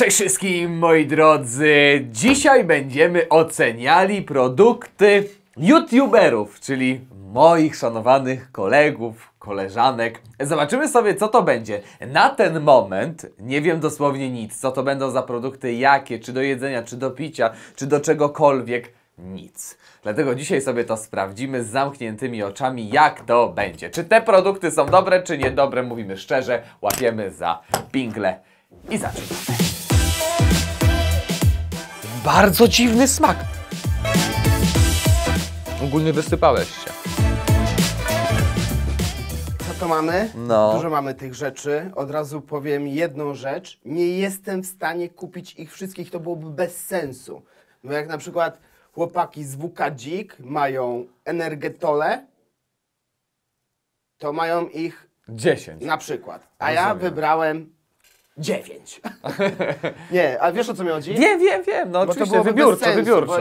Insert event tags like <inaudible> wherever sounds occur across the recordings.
Cześć wszystkim moi drodzy! Dzisiaj będziemy oceniali produkty youtuberów, czyli moich szanowanych kolegów, koleżanek. Zobaczymy sobie co to będzie. Na ten moment nie wiem dosłownie nic, co to będą za produkty, jakie, czy do jedzenia, czy do picia, czy do czegokolwiek nic. Dlatego dzisiaj sobie to sprawdzimy z zamkniętymi oczami, jak to będzie. Czy te produkty są dobre, czy niedobre, mówimy szczerze, łapiemy za pingle i zaczynamy bardzo dziwny smak. Ogólnie wysypałeś się. Co to mamy? No. Dużo mamy tych rzeczy. Od razu powiem jedną rzecz. Nie jestem w stanie kupić ich wszystkich, to byłoby bez sensu. Bo jak na przykład chłopaki z WK Dzik mają energetole, to mają ich 10. na przykład. A ja wybrałem dziewięć. <laughs> nie, a wiesz o co mi chodzi? Wiem, wiem, wiem. No, oczywiście, to wybiórczo, sensu, wybiórczo.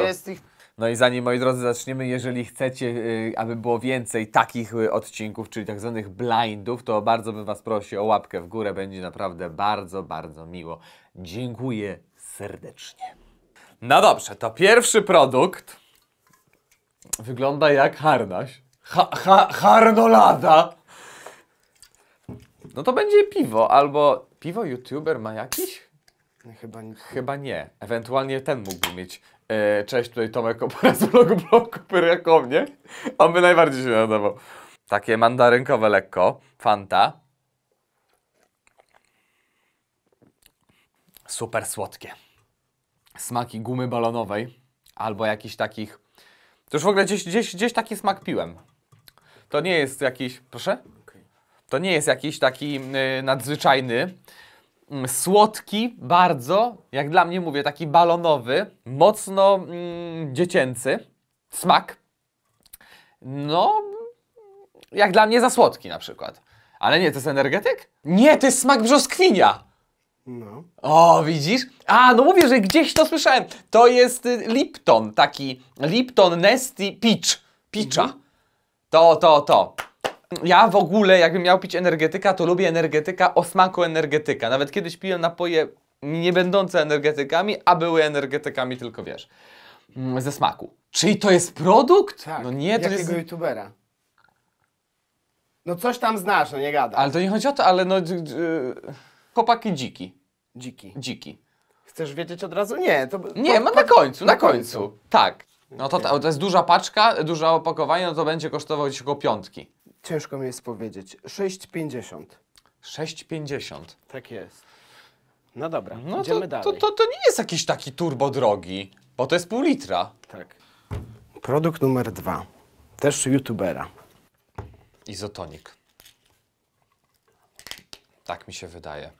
No i zanim, moi drodzy, zaczniemy, jeżeli chcecie, y, aby było więcej takich y, odcinków, czyli tak zwanych blindów, to bardzo bym Was prosił o łapkę w górę. Będzie naprawdę bardzo, bardzo miło. Dziękuję serdecznie. No dobrze, to pierwszy produkt wygląda jak harnaś. Ha, ha, harnolada. No to będzie piwo albo piwo youtuber ma jakiś? No chyba nie. Chyba nie. Ewentualnie ten mógłby mieć. E, cześć, tutaj Tomek Opera z <laughs> blogu bloku Nie? On by najbardziej się nadawał. Takie mandarynkowe lekko. Fanta. Super słodkie. Smaki gumy balonowej. Albo jakichś takich... To już w ogóle gdzieś, gdzieś, gdzieś taki smak piłem. To nie jest jakiś... Proszę? To nie jest jakiś taki y, nadzwyczajny, mm, słodki, bardzo, jak dla mnie mówię, taki balonowy, mocno mm, dziecięcy smak. No, jak dla mnie za słodki na przykład. Ale nie, to jest energetyk? Nie, to jest smak brzoskwinia. No. O, widzisz? A, no mówię, że gdzieś to słyszałem. To jest y, Lipton, taki Lipton Nesty Peach. Peacha. Mhm. To, to, to. Ja w ogóle, jakbym miał pić energetyka, to lubię energetyka o smaku energetyka. Nawet kiedyś piję napoje nie będące energetykami, a były energetykami tylko, wiesz, mm, ze smaku. Czyli to jest produkt? Tak. No nie, to Jakiego jest... youtubera? No coś tam znasz, no nie gada. Ale to nie chodzi o to, ale no... Yy, chłopaki dziki. Dziki. Dziki. Chcesz wiedzieć od razu? Nie, to... Nie, po, no na końcu, na, na końcu. końcu. Tak. No to, to jest duża paczka, duże opakowanie, no to będzie kosztowało gdzieś około piątki. Ciężko mi jest powiedzieć. 6,50. 6,50. Tak jest. No dobra, no idziemy to, dalej. To, to, to nie jest jakiś taki turbo drogi, bo to jest pół litra. Tak. Produkt numer dwa. Też youtubera. Izotonik. Tak mi się wydaje.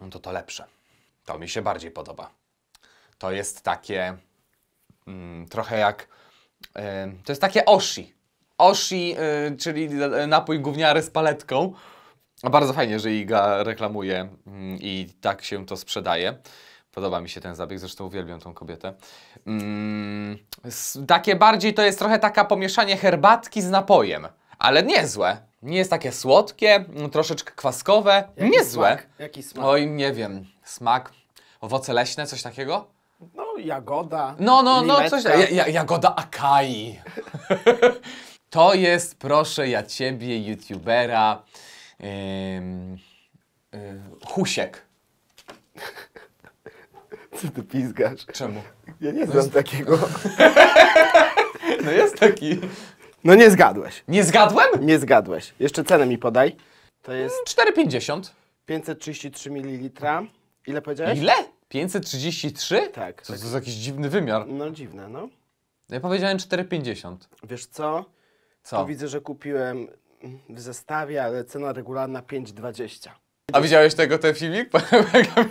No to to lepsze. To mi się bardziej podoba. To jest takie mm, trochę jak... to jest takie Oshi. Oshi, y, czyli y, napój gówniary z paletką. Bardzo fajnie, że Iga reklamuje mm, i tak się to sprzedaje. Podoba mi się ten zabieg, zresztą uwielbiam tą kobietę. Mm, takie bardziej to jest trochę taka pomieszanie herbatki z napojem, ale niezłe. Nie jest takie słodkie, mm, troszeczkę kwaskowe, Jaki niezłe. Smak? Jaki smak? Oj, nie wiem, smak, owoce leśne, coś takiego? No, jagoda. No, no, no, coś. Ja, ja, jagoda Akai. <laughs> To jest, proszę ja ciebie, youtubera, yy, yy, Husiek. Co ty pizgasz? Czemu? Ja nie znam jest... takiego. <laughs> no jest taki. No nie zgadłeś. Nie zgadłem? Nie zgadłeś. Jeszcze cenę mi podaj. To mm, jest... 4,50. 533 ml. Ile powiedziałeś? Ile? 533? Tak. Co tak. to tak. jest jakiś dziwny wymiar. No dziwne, no. no ja powiedziałem 4,50. Wiesz co? Co? Tu widzę, że kupiłem w zestawie, ale cena regularna 5,20. A widziałeś tego ten filmik? <laughs> Mega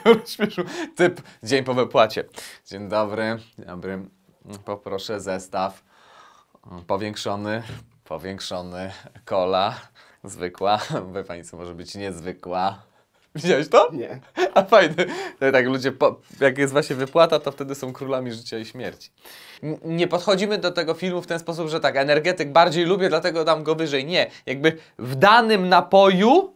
Typ, dzień po wypłacie. Dzień dobry, dzień dobry. Poproszę zestaw powiększony, powiększony, kola zwykła. we Pani, co może być niezwykła. Widziałeś to? Nie. <laughs> A fajne. No tak ludzie, po, jak jest właśnie wypłata, to wtedy są królami życia i śmierci. N nie podchodzimy do tego filmu w ten sposób, że tak, energetyk bardziej lubię, dlatego dam go wyżej. Nie. Jakby w danym napoju,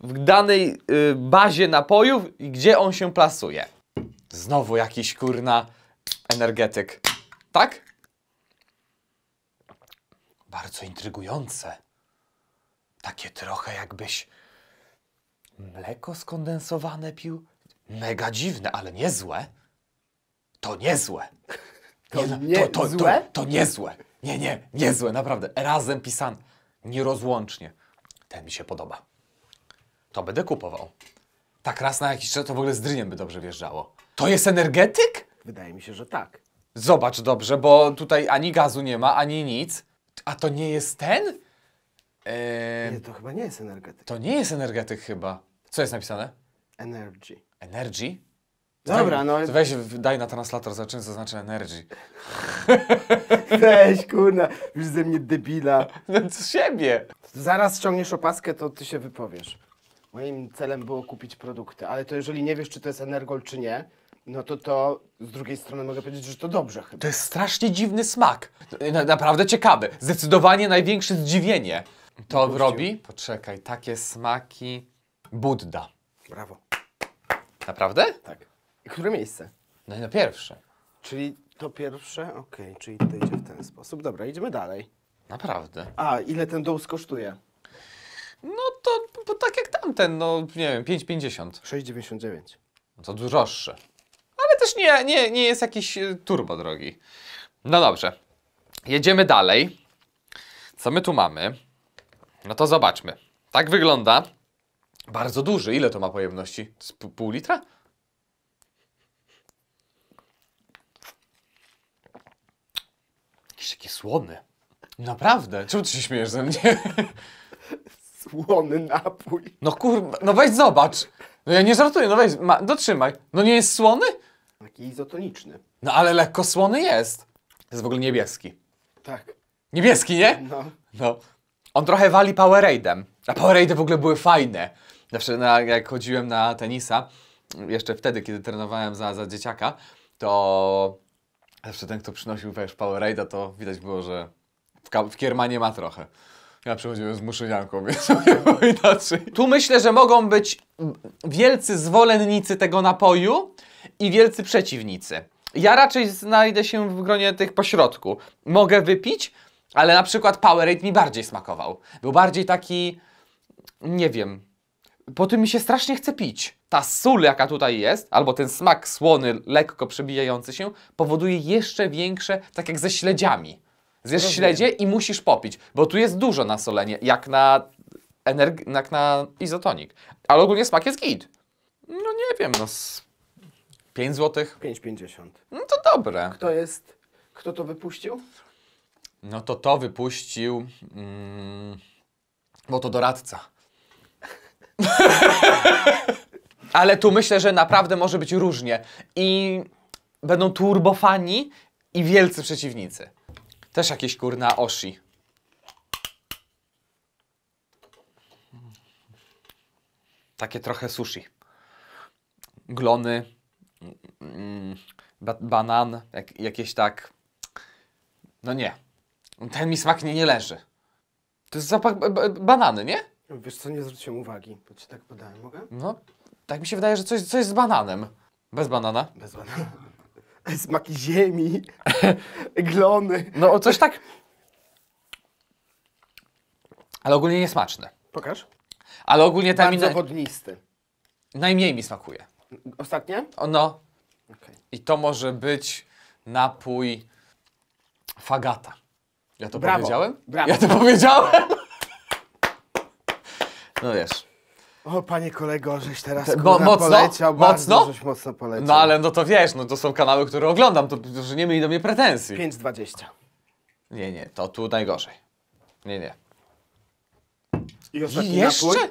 w danej y, bazie napojów, gdzie on się plasuje. Znowu jakiś kurna energetyk. Tak? Bardzo intrygujące. Takie trochę jakbyś Mleko skondensowane pił? Mega dziwne, ale niezłe. To niezłe. To, nie, <laughs> nie no, to, to, złe? To, to niezłe. Nie, nie, niezłe, naprawdę. Razem pisan. Nierozłącznie. Ten mi się podoba. To będę kupował. Tak raz na jakiś czas to w ogóle z dryniem by dobrze wjeżdżało. To jest energetyk? Wydaje mi się, że tak. Zobacz dobrze, bo tutaj ani gazu nie ma, ani nic. A to nie jest ten? Eee, nie, to chyba nie jest energetyk. To nie jest energetyk chyba. Co jest napisane? Energy. Energy? No dobra, no. weź, daj na translator za zaznaczyć energy. <laughs> Weź, kurna, już ze mnie debila. No co siebie. Zaraz ściągniesz opaskę, to ty się wypowiesz. Moim celem było kupić produkty, ale to jeżeli nie wiesz, czy to jest Energol, czy nie, no to to z drugiej strony mogę powiedzieć, że to dobrze chyba. To jest strasznie dziwny smak. Na, naprawdę ciekawy. Zdecydowanie największe zdziwienie. To Wypuścił. robi, poczekaj, takie smaki Budda. Brawo. Naprawdę? Tak. I które miejsce? No i na pierwsze. Czyli to pierwsze? Okej, czyli to idzie w ten sposób. Dobra, idziemy dalej. Naprawdę. A, ile ten dół kosztuje? No to bo tak jak tamten, no nie wiem, 5,50. 6,99. No to droższe. Ale też nie, nie, nie jest jakiś e, turbo drogi. No dobrze. Jedziemy dalej. Co my tu mamy? No to zobaczmy. Tak wygląda bardzo duży. Ile to ma pojemności? Z pół litra? Jesteście taki słony. Naprawdę? Czemu ty się śmiejesz ze mnie? <laughs> Słony napój. No kurwa, no weź zobacz. No ja nie żartuję, no weź, ma, dotrzymaj. No nie jest słony? Taki izotoniczny. No ale lekko słony jest. Jest w ogóle niebieski. Tak. Niebieski, nie? No. No. On trochę wali Powerade'em. A Powerade'y w ogóle były fajne. Zawsze znaczy, no, jak chodziłem na tenisa, jeszcze wtedy, kiedy trenowałem za, za dzieciaka, to zawsze ten, kto przynosił wiesz, Powerade'a, to widać było, że w, w Kiermanie ma trochę. Ja przychodziłem z muszynianką, <laughs> więc inaczej. Tu myślę, że mogą być wielcy zwolennicy tego napoju i wielcy przeciwnicy. Ja raczej znajdę się w gronie tych pośrodku. Mogę wypić, ale na przykład Powerade mi bardziej smakował. Był bardziej taki, nie wiem, po tym mi się strasznie chce pić. Ta sól, jaka tutaj jest, albo ten smak słony, lekko przebijający się, powoduje jeszcze większe, tak jak ze śledziami. Zjesz Rozumiem. śledzie i musisz popić, bo tu jest dużo nasolenie jak na, energ- jak na izotonik. Ale ogólnie smak jest git. No nie wiem, no... 5 zł? 5,50. No to dobre. Kto jest... Kto to wypuścił? No to to wypuścił... Mm, bo to doradca. <laughs> Ale tu myślę, że naprawdę może być różnie. I będą turbofani i wielcy przeciwnicy. Też jakieś kurna osi, Takie trochę sushi. Glony, mm, ba banan, jak, jakieś tak. No nie. Ten mi smak nie, nie leży. To jest zapach banany, nie? Wiesz co, nie zwróciłem uwagi, bo ci tak podałem, mogę? No, tak mi się wydaje, że coś, coś z bananem. Bez banana. Bez banana. Smaki <laughs> ziemi, <laughs> glony. No, coś tak... Ale ogólnie niesmaczne. Pokaż. Ale ogólnie tam... Bardzo wodnisty. Najmniej mi smakuje. Ostatnie? O, no. Okay. I to może być napój fagata. Ja to Brawo. powiedziałem? Brawo. Ja to powiedziałem? No wiesz. O, panie kolego, żeś teraz Te, bo, mocno, poleciał, mocno? Bardzo, żeś mocno poleciał. No ale no to wiesz, no to są kanały, które oglądam, to, że nie mieli do mnie pretensji. 5,20. Nie, nie, to tu najgorzej. Nie, nie. I ostatni I jeszcze? Napój?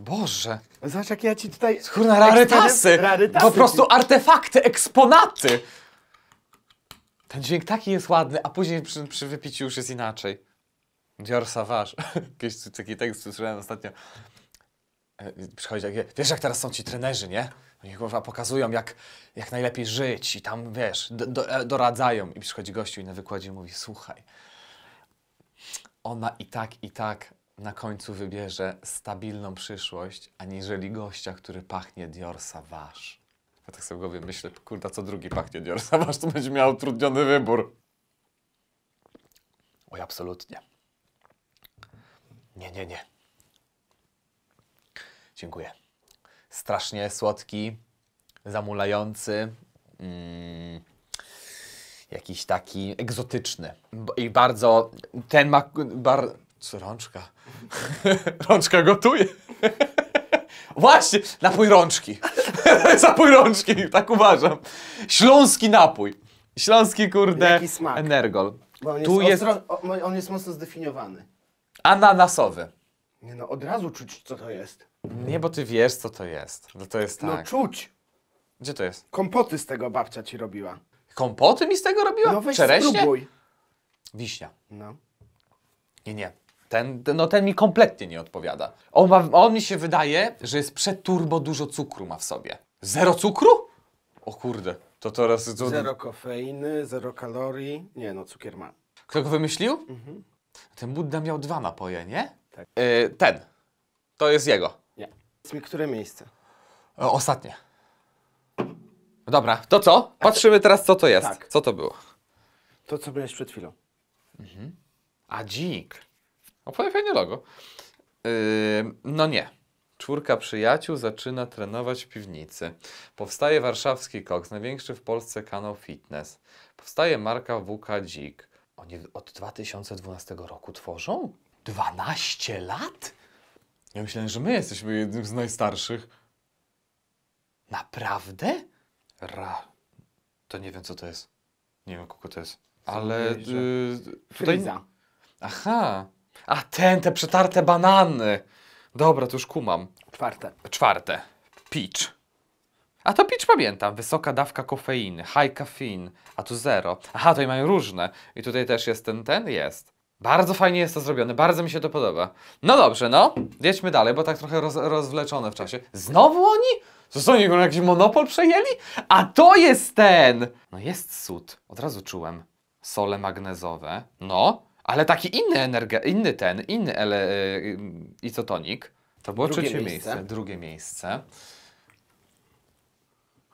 Boże. Zobacz, jak ja ci tutaj... Kurna, rarytasy. rarytasy! Po prostu ci... artefakty, eksponaty! Ten dźwięk taki jest ładny, a później przy, przy wypiciu już jest inaczej. Dior Savage. Jakiś <laughs> taki tekst słyszałem ostatnio. E, przychodzi takie, wiesz jak teraz są ci trenerzy, nie? Oni kurwa pokazują jak, jak najlepiej żyć i tam, wiesz, do, e, doradzają. I przychodzi gościu i na wykładzie mówi, słuchaj, ona i tak, i tak na końcu wybierze stabilną przyszłość, aniżeli gościa, który pachnie Dior Savage. Ja tak sobie głowie myślę, kurwa, co drugi pachnie Dior Savage, to będzie miał utrudniony wybór. Oj, absolutnie. Nie, nie, nie. Dziękuję. Strasznie słodki, zamulający, mm, jakiś taki egzotyczny. I bardzo ten ma. Bar, co rączka? <laughs> rączka gotuje. <laughs> Właśnie, napój rączki. napój <laughs> rączki, tak uważam. Śląski napój. Śląski, kurde, Jaki smak? energol. Bo on jest, tu ostro, jest... on jest mocno zdefiniowany. Ananasowy. Nie no, od razu czuć, co to jest. Nie, bo ty wiesz, co to jest. No to jest No tak. czuć! Gdzie to jest? Kompoty z tego babcia ci robiła. Kompoty mi z tego robiła? No weź spróbuj. Wiśnia. No. Nie, nie. Ten, no ten mi kompletnie nie odpowiada. On, ma, on mi się wydaje, że jest przeturbo dużo cukru ma w sobie. Zero cukru? O kurde, to teraz... To, Zero kofeiny, zero kalorii. Nie no, cukier ma. Kto go wymyślił? Mhm. Ten Buddha miał dwa napoje, nie? Tak. Yy, ten. To jest jego. Nie. Powiedz mi, które miejsce? O, e, ostatnie. Dobra, to co? Patrzymy teraz, co to jest. Tak. Co to było? To, co byłeś przed chwilą. Mhm. A dzik. O, fajnie logo. Yy, no nie. Czwórka przyjaciół zaczyna trenować w piwnicy. Powstaje warszawski koks, największy w Polsce kanał fitness. Powstaje marka WK Dzik. Oni od 2012 roku tworzą? 12 lat? Ja myślałem, że my jesteśmy jednym z najstarszych. Naprawdę? Ra. To nie wiem, co to jest. Nie wiem, kogo to jest. Ale y, tutaj... Aha. A ten, te przetarte banany. Dobra, to już kumam. Czwarte. Czwarte. Peach. A to pitch pamiętam. Wysoka dawka kofeiny, high caffeine, a tu zero. Aha, tutaj mają różne. I tutaj też jest ten, ten? Jest. Bardzo fajnie jest to zrobione, bardzo mi się to podoba. No dobrze, no. Jedźmy dalej, bo tak trochę roz, rozwleczone w czasie. Znowu oni? Co są, oni jakiś monopol przejęli? A to jest ten! No jest sód. Od razu czułem. Sole magnezowe. No. Ale taki inny energia, inny ten, inny ele, y, y, izotonik. To było Drugie trzecie miejsce. miejsce. Drugie miejsce.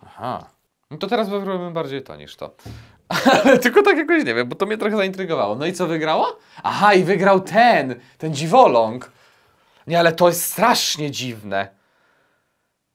Aha. No to teraz wybrałbym bardziej to niż to. <laughs> Ale tylko tak jakoś nie wiem, bo to mnie trochę zaintrygowało. No i co wygrała? Aha, i wygrał ten, ten dziwoląg. Nie, ale to jest strasznie dziwne.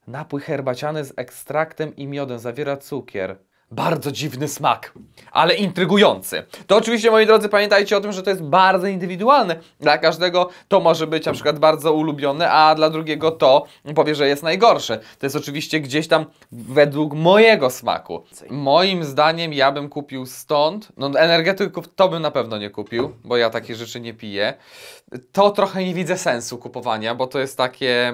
Napój herbaciany z ekstraktem i miodem zawiera cukier. Bardzo dziwny smak, ale intrygujący. To oczywiście, moi drodzy, pamiętajcie o tym, że to jest bardzo indywidualne. Dla każdego to może być na przykład bardzo ulubione, a dla drugiego to powie, że jest najgorsze. To jest oczywiście gdzieś tam według mojego smaku. Moim zdaniem ja bym kupił stąd, no energetyków to bym na pewno nie kupił, bo ja takie rzeczy nie piję. To trochę nie widzę sensu kupowania, bo to jest takie...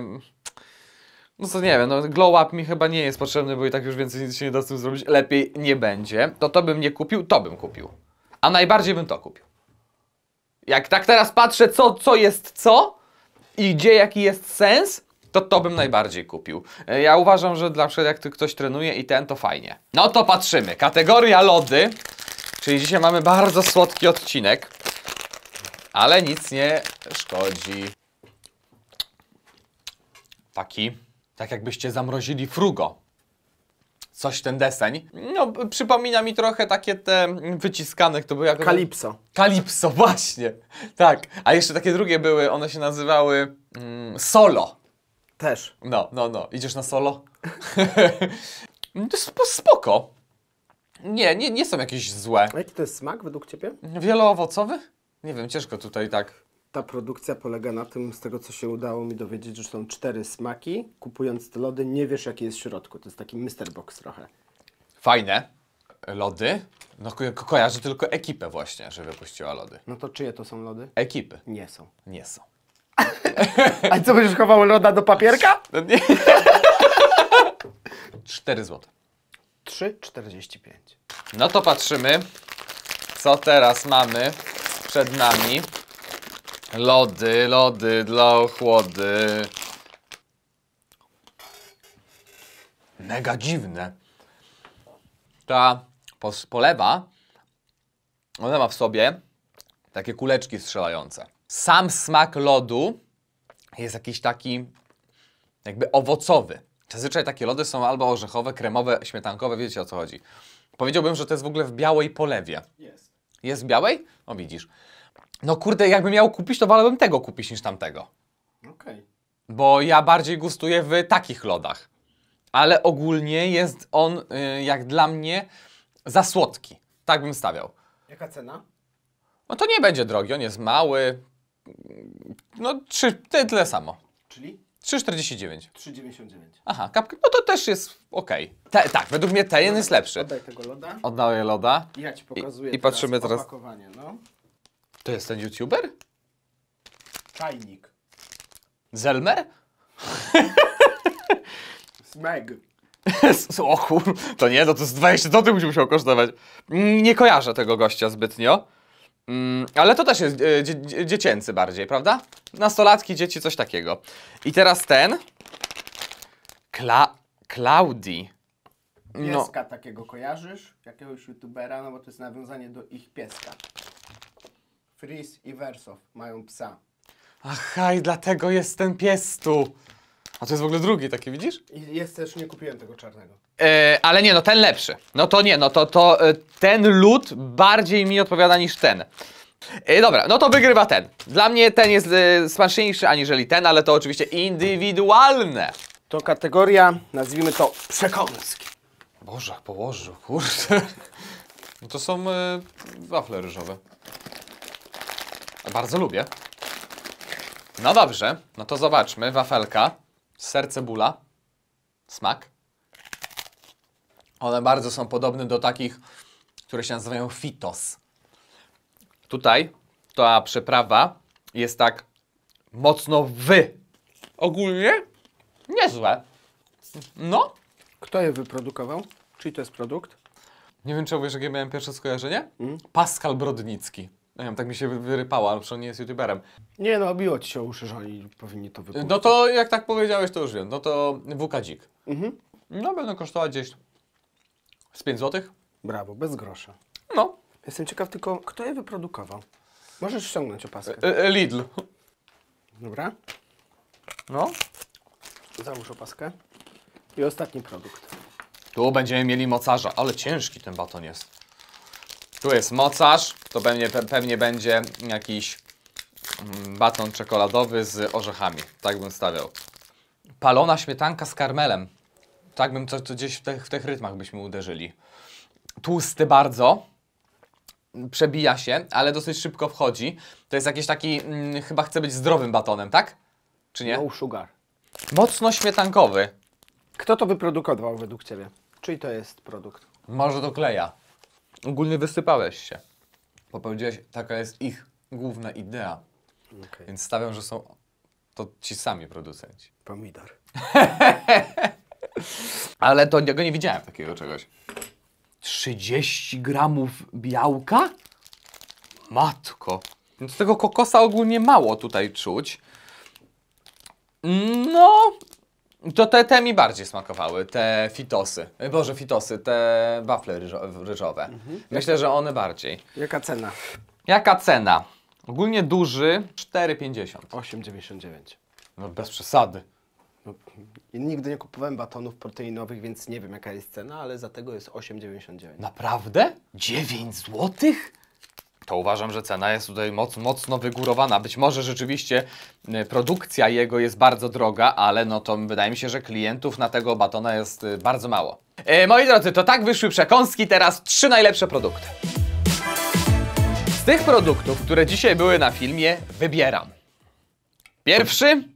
No to nie wiem, no glow up mi chyba nie jest potrzebny, bo i tak już więcej nic się nie da z tym zrobić. Lepiej nie będzie. To to bym nie kupił, to bym kupił. A najbardziej bym to kupił. Jak tak teraz patrzę, co, co jest co i gdzie jaki jest sens, to to bym najbardziej kupił. E, ja uważam, że dla przykład jak ktoś trenuje i ten, to fajnie. No to patrzymy. Kategoria lody, czyli dzisiaj mamy bardzo słodki odcinek, ale nic nie szkodzi. Taki tak jakbyście zamrozili frugo. Coś ten deseń. No, przypomina mi trochę takie te wyciskane, to były jak... Kalipso. Kalipso, <laughs> właśnie. Tak. A jeszcze takie drugie były, one się nazywały mm, Solo. Też. No, no, no. Idziesz na solo? <laughs> No, to spoko. Nie, nie, nie są jakieś złe. A jaki to jest smak według Ciebie? Wieloowocowy? Nie wiem, ciężko tutaj tak ta produkcja polega na tym, z tego co się udało mi dowiedzieć, że są cztery smaki. Kupując te lody, nie wiesz, jaki jest w środku. To jest taki Mr. Box trochę. Fajne lody. No ko kojarzę tylko ekipę właśnie, że wypuściła lody. No to czyje to są lody? Ekipy. Nie są. Nie są. <laughs> A co, będziesz chował loda do papierka? No nie. 4 zł. 3,45. No to patrzymy, co teraz mamy przed nami. Lody, lody dla ochłody. Mega dziwne. Ta polewa, ona ma w sobie takie kuleczki strzelające. Sam smak lodu jest jakiś taki jakby owocowy. Zazwyczaj takie lody są albo orzechowe, kremowe, śmietankowe, wiecie o co chodzi. Powiedziałbym, że to jest w ogóle w białej polewie. Jest. Jest w białej? O widzisz. No kurde, jakbym miał kupić, to wolałbym tego kupić niż tamtego. Okej. Okay. Bo ja bardziej gustuję w takich lodach. Ale ogólnie jest on, y, jak dla mnie, za słodki. Tak bym stawiał. Jaka cena? No to nie będzie drogi, on jest mały. No trzy, tyle, tyle samo. Czyli? 3,49. 3,99. Aha, kapka. No to też jest ok. tak, według mnie ten jest lepszy. Oddaj tego loda. Oddaję loda. Ja ci pokazuję I, i patrzymy teraz. Opakowanie, no. To jest ten youtuber? Czajnik. Zelmer? Smeg. <laughs> o kur... To nie, no to z 20 zł byś musiał kosztować. Mm, nie kojarzę tego gościa zbytnio. Mm, ale to też jest e, dzie dziecięcy bardziej, prawda? Nastolatki, dzieci, coś takiego. I teraz ten. Kla Klaudi. No. Pieska takiego kojarzysz? Jakiegoś youtubera, no bo to jest nawiązanie do ich pieska. Fris i Wersow mają psa. Aha, i dlatego jest ten pies tu. A to jest w ogóle drugi taki, widzisz? I jest też, nie kupiłem tego czarnego. E, ale nie, no ten lepszy. No to nie, no to, to e, ten lód bardziej mi odpowiada niż ten. E, dobra, no to wygrywa ten. Dla mnie ten jest e, smaczniejszy aniżeli ten, ale to oczywiście indywidualne. To kategoria, nazwijmy to przekąski. Boże, położył, kurde. No to są y, wafle ryżowe bardzo lubię. No dobrze, no to zobaczmy. Wafelka, serce bula, smak. One bardzo są podobne do takich, które się nazywają fitos. Tutaj ta przyprawa jest tak mocno wy. Ogólnie niezłe. No. Kto je wyprodukował? Czyli to jest produkt? Nie wiem, czy wiesz, jakie miałem pierwsze skojarzenie? Mm. Pascal Brodnicki. Nie no wiem, tak mi się wyrypała, ale no przynajmniej nie jest youtuberem. Nie no, biło ci się uszy, że oni powinni to wypuścić. No to jak tak powiedziałeś, to już wiem. No to WK Dzik. Mhm. No będą kosztować gdzieś z 5 zł. Brawo, bez grosza. No. Jestem ciekaw tylko, kto je wyprodukował. Możesz ściągnąć opaskę. E, e, Lidl. Dobra. No. Załóż opaskę. I ostatni produkt. Tu będziemy mieli mocarza, ale ciężki ten baton jest. Tu jest mocarz, to pewnie, pewnie będzie jakiś mm, baton czekoladowy z orzechami. Tak bym stawiał. Palona śmietanka z karmelem. Tak bym to, to gdzieś w tych, w tych rytmach byśmy uderzyli. Tłusty bardzo. Przebija się, ale dosyć szybko wchodzi. To jest jakiś taki, mm, chyba chce być zdrowym batonem, tak? Czy nie? No sugar. Mocno śmietankowy. Kto to wyprodukował według Ciebie? Czyj to jest produkt? Może do kleja ogólnie wysypałeś się. Popełniłeś, taka jest ich główna idea. Okay. Więc stawiam, że są to ci sami producenci. <laughs> Pomidor. Ale to ja nie widziałem takiego czegoś. 30 gramów białka? Matko. Więc tego kokosa ogólnie mało tutaj czuć. No, to te, te mi bardziej smakowały, te fitosy. Boże, fitosy, te wafle ryżo, ryżowe. Mhm. Myślę, że one bardziej. Jaka cena? Jaka cena? Ogólnie duży 4,50. 8,99. No bez przesady. No, nigdy nie kupowałem batonów proteinowych, więc nie wiem jaka jest cena, ale za tego jest 8,99. Naprawdę? 9 złotych? to uważam, że cena jest tutaj moc, mocno wygórowana. Być może rzeczywiście e, produkcja jego jest bardzo droga, ale no to wydaje mi się, że klientów na tego batona jest e, bardzo mało. E, moi drodzy, to tak wyszły przekąski, teraz trzy najlepsze produkty. Z tych produktów, które dzisiaj były na filmie, wybieram. Pierwszy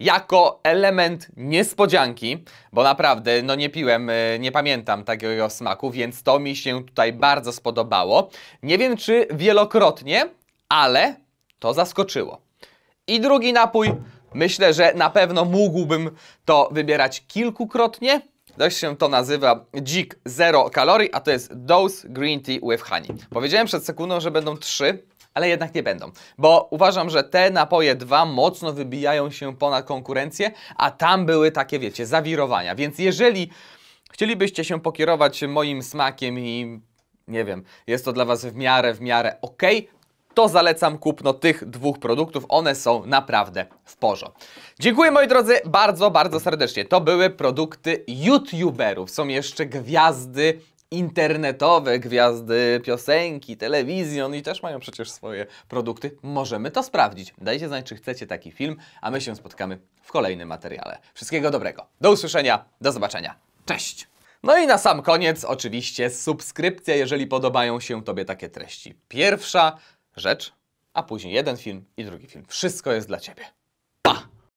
jako element niespodzianki, bo naprawdę no nie piłem, e, nie pamiętam takiego smaku, więc to mi się tutaj bardzo spodobało. Nie wiem czy wielokrotnie, ale to zaskoczyło. I drugi napój, myślę, że na pewno mógłbym to wybierać kilkukrotnie, Dość się to nazywa Dzik Zero Kalorii, a to jest Dose Green Tea with Honey. Powiedziałem przed sekundą, że będą trzy, ale jednak nie będą, bo uważam, że te napoje dwa mocno wybijają się ponad konkurencję, a tam były takie, wiecie, zawirowania. Więc jeżeli chcielibyście się pokierować moim smakiem i nie wiem, jest to dla Was w miarę, w miarę ok, to zalecam kupno tych dwóch produktów. One są naprawdę w porządku. Dziękuję moi drodzy bardzo, bardzo serdecznie. To były produkty youtuberów. Są jeszcze gwiazdy internetowe gwiazdy piosenki, telewizjon i też mają przecież swoje produkty. Możemy to sprawdzić. Dajcie znać, czy chcecie taki film, a my się spotkamy w kolejnym materiale. Wszystkiego dobrego. Do usłyszenia, do zobaczenia. Cześć! No i na sam koniec oczywiście subskrypcja, jeżeli podobają się Tobie takie treści. Pierwsza rzecz, a później jeden film i drugi film. Wszystko jest dla Ciebie.